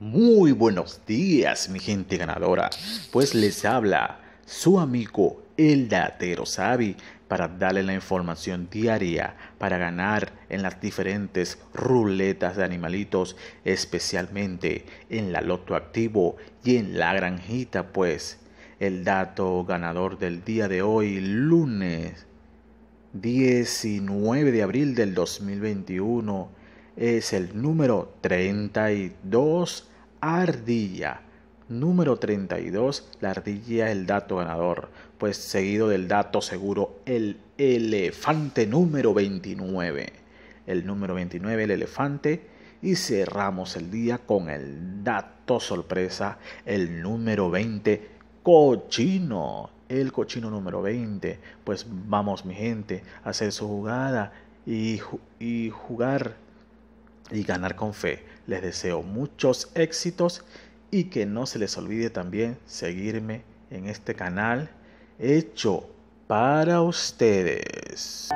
Muy buenos días, mi gente ganadora. Pues les habla su amigo el datero Sabi para darle la información diaria para ganar en las diferentes ruletas de animalitos, especialmente en la Loto Activo y en la Granjita, pues el dato ganador del día de hoy, lunes 19 de abril del 2021 es el número 32, ardilla. Número 32, la ardilla es el dato ganador, pues seguido del dato seguro, el elefante número 29. El número 29, el elefante, y cerramos el día con el dato sorpresa, el número 20, cochino. El cochino número 20. Pues vamos mi gente a hacer su jugada y, y jugar y ganar con fe. Les deseo muchos éxitos y que no se les olvide también seguirme en este canal hecho para ustedes.